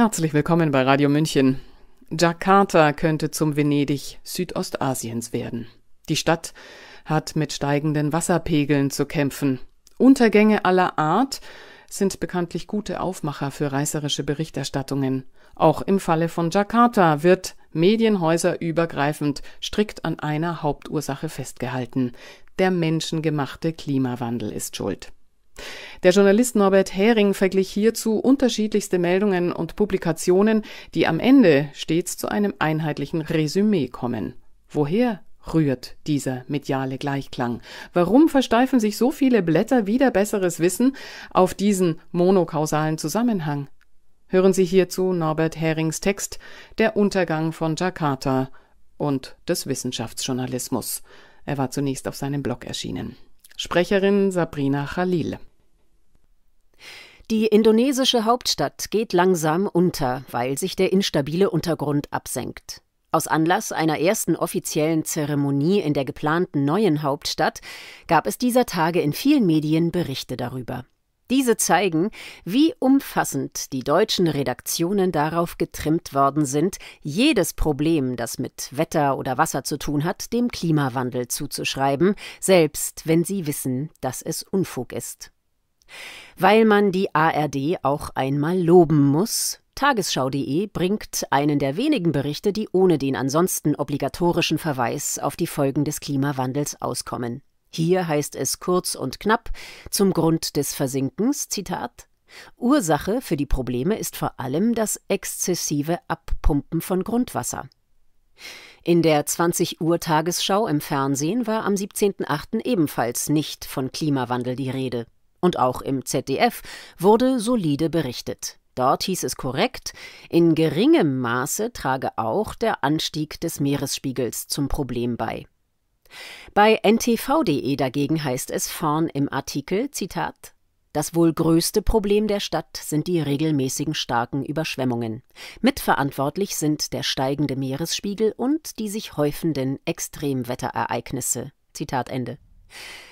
Herzlich willkommen bei Radio München. Jakarta könnte zum Venedig Südostasiens werden. Die Stadt hat mit steigenden Wasserpegeln zu kämpfen. Untergänge aller Art sind bekanntlich gute Aufmacher für reißerische Berichterstattungen. Auch im Falle von Jakarta wird Medienhäuser übergreifend strikt an einer Hauptursache festgehalten. Der menschengemachte Klimawandel ist schuld. Der Journalist Norbert Hering verglich hierzu unterschiedlichste Meldungen und Publikationen, die am Ende stets zu einem einheitlichen Resümee kommen. Woher rührt dieser mediale Gleichklang? Warum versteifen sich so viele Blätter wieder besseres Wissen auf diesen monokausalen Zusammenhang? Hören Sie hierzu Norbert Herings Text Der Untergang von Jakarta und des Wissenschaftsjournalismus. Er war zunächst auf seinem Blog erschienen. Sprecherin Sabrina Khalil. Die indonesische Hauptstadt geht langsam unter, weil sich der instabile Untergrund absenkt. Aus Anlass einer ersten offiziellen Zeremonie in der geplanten neuen Hauptstadt gab es dieser Tage in vielen Medien Berichte darüber. Diese zeigen, wie umfassend die deutschen Redaktionen darauf getrimmt worden sind, jedes Problem, das mit Wetter oder Wasser zu tun hat, dem Klimawandel zuzuschreiben, selbst wenn sie wissen, dass es Unfug ist. Weil man die ARD auch einmal loben muss, Tagesschau.de bringt einen der wenigen Berichte, die ohne den ansonsten obligatorischen Verweis auf die Folgen des Klimawandels auskommen. Hier heißt es kurz und knapp zum Grund des Versinkens, Zitat, Ursache für die Probleme ist vor allem das exzessive Abpumpen von Grundwasser. In der 20 Uhr Tagesschau im Fernsehen war am 17.08. ebenfalls nicht von Klimawandel die Rede. Und auch im ZDF wurde solide berichtet. Dort hieß es korrekt, in geringem Maße trage auch der Anstieg des Meeresspiegels zum Problem bei. Bei ntv.de dagegen heißt es vorn im Artikel, Zitat, das wohl größte Problem der Stadt sind die regelmäßigen starken Überschwemmungen. Mitverantwortlich sind der steigende Meeresspiegel und die sich häufenden Extremwetterereignisse. Zitat Ende.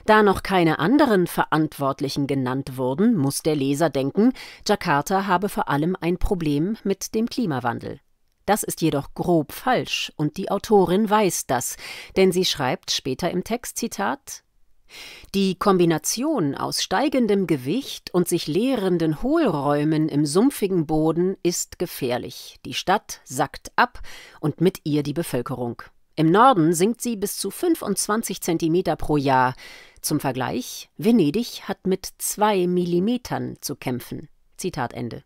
Da noch keine anderen Verantwortlichen genannt wurden, muss der Leser denken, Jakarta habe vor allem ein Problem mit dem Klimawandel. Das ist jedoch grob falsch und die Autorin weiß das, denn sie schreibt später im Text Zitat die Kombination aus steigendem Gewicht und sich leerenden Hohlräumen im sumpfigen Boden ist gefährlich. Die Stadt sackt ab und mit ihr die Bevölkerung. Im Norden sinkt sie bis zu 25 Zentimeter pro Jahr. Zum Vergleich, Venedig hat mit zwei Millimetern zu kämpfen. Zitat Ende.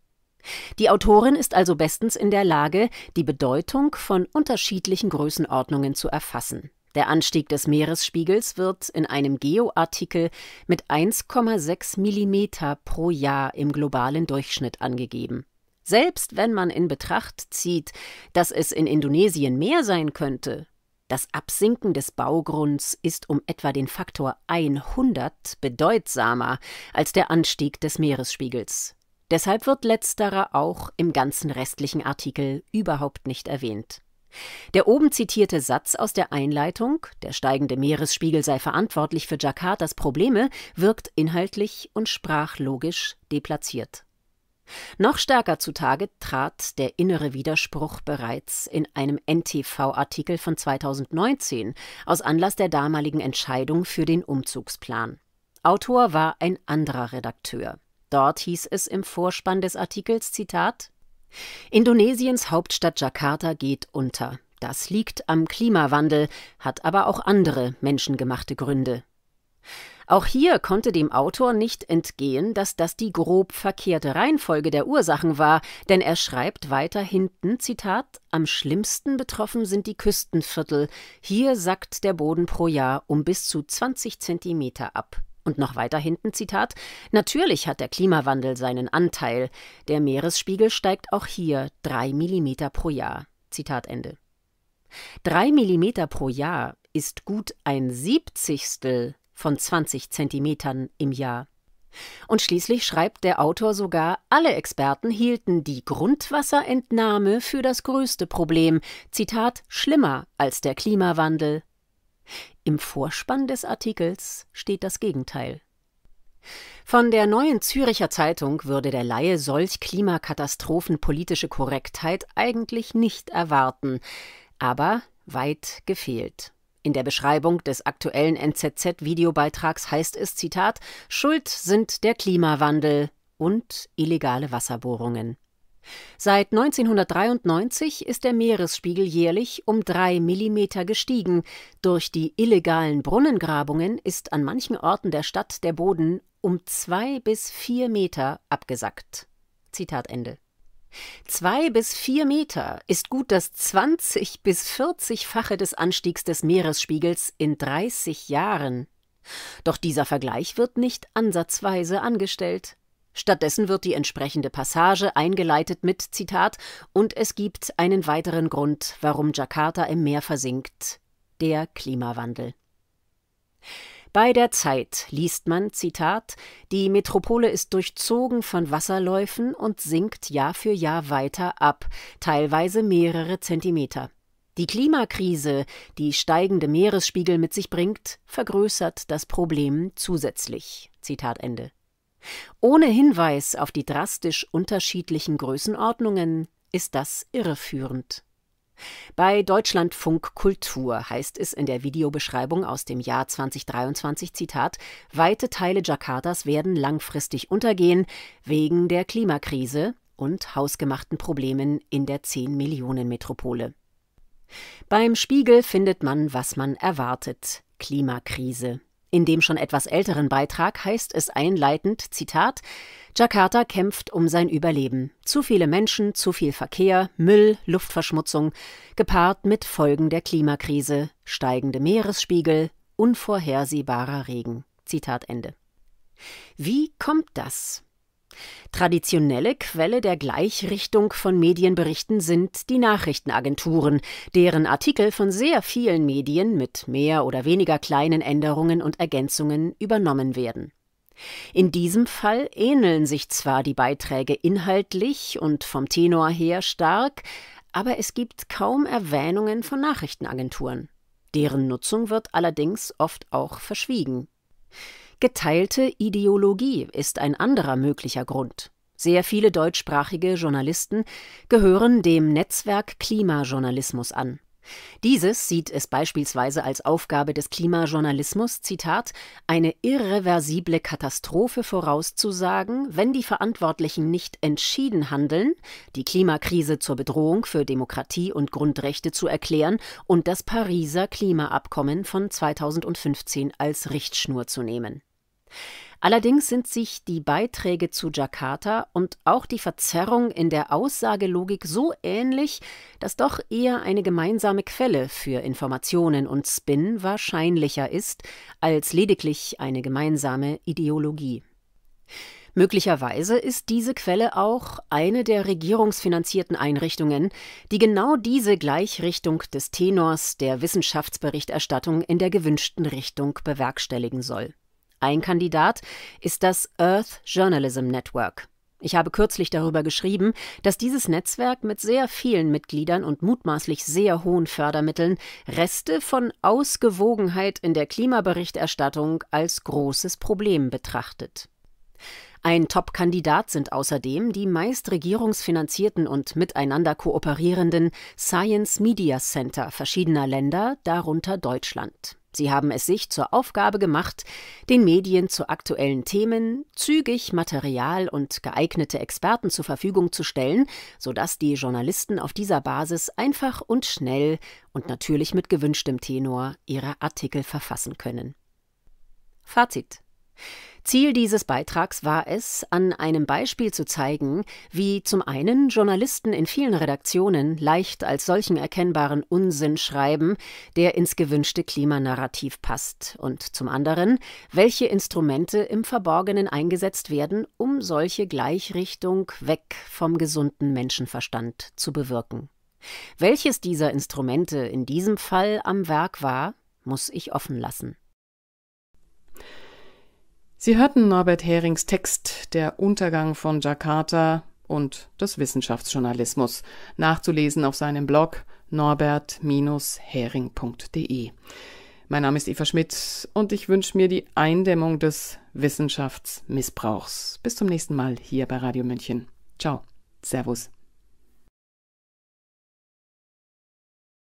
Die Autorin ist also bestens in der Lage, die Bedeutung von unterschiedlichen Größenordnungen zu erfassen. Der Anstieg des Meeresspiegels wird in einem Geo-Artikel mit 1,6 Millimeter pro Jahr im globalen Durchschnitt angegeben. Selbst wenn man in Betracht zieht, dass es in Indonesien mehr sein könnte, das Absinken des Baugrunds ist um etwa den Faktor 100 bedeutsamer als der Anstieg des Meeresspiegels. Deshalb wird letzterer auch im ganzen restlichen Artikel überhaupt nicht erwähnt. Der oben zitierte Satz aus der Einleitung, der steigende Meeresspiegel sei verantwortlich für Jakartas Probleme, wirkt inhaltlich und sprachlogisch deplatziert. Noch stärker zutage trat der innere Widerspruch bereits in einem NTV-Artikel von 2019 aus Anlass der damaligen Entscheidung für den Umzugsplan. Autor war ein anderer Redakteur. Dort hieß es im Vorspann des Artikels Zitat Indonesiens Hauptstadt Jakarta geht unter. Das liegt am Klimawandel, hat aber auch andere menschengemachte Gründe. Auch hier konnte dem Autor nicht entgehen, dass das die grob verkehrte Reihenfolge der Ursachen war, denn er schreibt weiter hinten, Zitat, am schlimmsten betroffen sind die Küstenviertel. Hier sackt der Boden pro Jahr um bis zu 20 Zentimeter ab. Und noch weiter hinten Zitat Natürlich hat der Klimawandel seinen Anteil. Der Meeresspiegel steigt auch hier drei Millimeter pro Jahr. Zitat Ende. Drei Millimeter pro Jahr ist gut ein Siebzigstel von 20 Zentimetern im Jahr. Und schließlich schreibt der Autor sogar, alle Experten hielten die Grundwasserentnahme für das größte Problem, Zitat, schlimmer als der Klimawandel. Im Vorspann des Artikels steht das Gegenteil. Von der neuen Züricher Zeitung würde der Laie solch klimakatastrophenpolitische Korrektheit eigentlich nicht erwarten, aber weit gefehlt. In der Beschreibung des aktuellen NZZ-Videobeitrags heißt es, Zitat, Schuld sind der Klimawandel und illegale Wasserbohrungen. Seit 1993 ist der Meeresspiegel jährlich um drei Millimeter gestiegen. Durch die illegalen Brunnengrabungen ist an manchen Orten der Stadt der Boden um zwei bis vier Meter abgesackt. Zitat Ende. Zwei bis vier Meter ist gut das 20 bis 40-fache des Anstiegs des Meeresspiegels in 30 Jahren. Doch dieser Vergleich wird nicht ansatzweise angestellt. Stattdessen wird die entsprechende Passage eingeleitet mit Zitat und es gibt einen weiteren Grund, warum Jakarta im Meer versinkt, der Klimawandel. Bei der Zeit liest man, Zitat, die Metropole ist durchzogen von Wasserläufen und sinkt Jahr für Jahr weiter ab, teilweise mehrere Zentimeter. Die Klimakrise, die steigende Meeresspiegel mit sich bringt, vergrößert das Problem zusätzlich. Zitat Ende. Ohne Hinweis auf die drastisch unterschiedlichen Größenordnungen ist das irreführend. Bei Deutschlandfunk Kultur heißt es in der Videobeschreibung aus dem Jahr 2023 Zitat Weite Teile Jakartas werden langfristig untergehen wegen der Klimakrise und hausgemachten Problemen in der 10 Millionen Metropole. Beim Spiegel findet man, was man erwartet. Klimakrise. In dem schon etwas älteren Beitrag heißt es einleitend, Zitat, Jakarta kämpft um sein Überleben. Zu viele Menschen, zu viel Verkehr, Müll, Luftverschmutzung, gepaart mit Folgen der Klimakrise, steigende Meeresspiegel, unvorhersehbarer Regen. Zitat Ende. Wie kommt das? Traditionelle Quelle der Gleichrichtung von Medienberichten sind die Nachrichtenagenturen, deren Artikel von sehr vielen Medien mit mehr oder weniger kleinen Änderungen und Ergänzungen übernommen werden. In diesem Fall ähneln sich zwar die Beiträge inhaltlich und vom Tenor her stark, aber es gibt kaum Erwähnungen von Nachrichtenagenturen. Deren Nutzung wird allerdings oft auch verschwiegen. Geteilte Ideologie ist ein anderer möglicher Grund. Sehr viele deutschsprachige Journalisten gehören dem Netzwerk Klimajournalismus an. Dieses sieht es beispielsweise als Aufgabe des Klimajournalismus, Zitat, eine irreversible Katastrophe vorauszusagen, wenn die Verantwortlichen nicht entschieden handeln, die Klimakrise zur Bedrohung für Demokratie und Grundrechte zu erklären und das Pariser Klimaabkommen von 2015 als Richtschnur zu nehmen. Allerdings sind sich die Beiträge zu Jakarta und auch die Verzerrung in der Aussagelogik so ähnlich, dass doch eher eine gemeinsame Quelle für Informationen und Spin wahrscheinlicher ist als lediglich eine gemeinsame Ideologie. Möglicherweise ist diese Quelle auch eine der regierungsfinanzierten Einrichtungen, die genau diese Gleichrichtung des Tenors der Wissenschaftsberichterstattung in der gewünschten Richtung bewerkstelligen soll. Ein Kandidat ist das Earth Journalism Network. Ich habe kürzlich darüber geschrieben, dass dieses Netzwerk mit sehr vielen Mitgliedern und mutmaßlich sehr hohen Fördermitteln Reste von Ausgewogenheit in der Klimaberichterstattung als großes Problem betrachtet. Ein Top-Kandidat sind außerdem die meist regierungsfinanzierten und miteinander kooperierenden Science Media Center verschiedener Länder, darunter Deutschland. Sie haben es sich zur Aufgabe gemacht, den Medien zu aktuellen Themen zügig Material und geeignete Experten zur Verfügung zu stellen, sodass die Journalisten auf dieser Basis einfach und schnell und natürlich mit gewünschtem Tenor ihre Artikel verfassen können. Fazit Ziel dieses Beitrags war es, an einem Beispiel zu zeigen, wie zum einen Journalisten in vielen Redaktionen leicht als solchen erkennbaren Unsinn schreiben, der ins gewünschte Klimanarrativ passt, und zum anderen, welche Instrumente im Verborgenen eingesetzt werden, um solche Gleichrichtung weg vom gesunden Menschenverstand zu bewirken. Welches dieser Instrumente in diesem Fall am Werk war, muss ich offen lassen. Sie hörten Norbert Herings Text Der Untergang von Jakarta und des Wissenschaftsjournalismus, nachzulesen auf seinem Blog norbert-hering.de. Mein Name ist Eva Schmidt und ich wünsche mir die Eindämmung des Wissenschaftsmissbrauchs. Bis zum nächsten Mal hier bei Radio München. Ciao. Servus.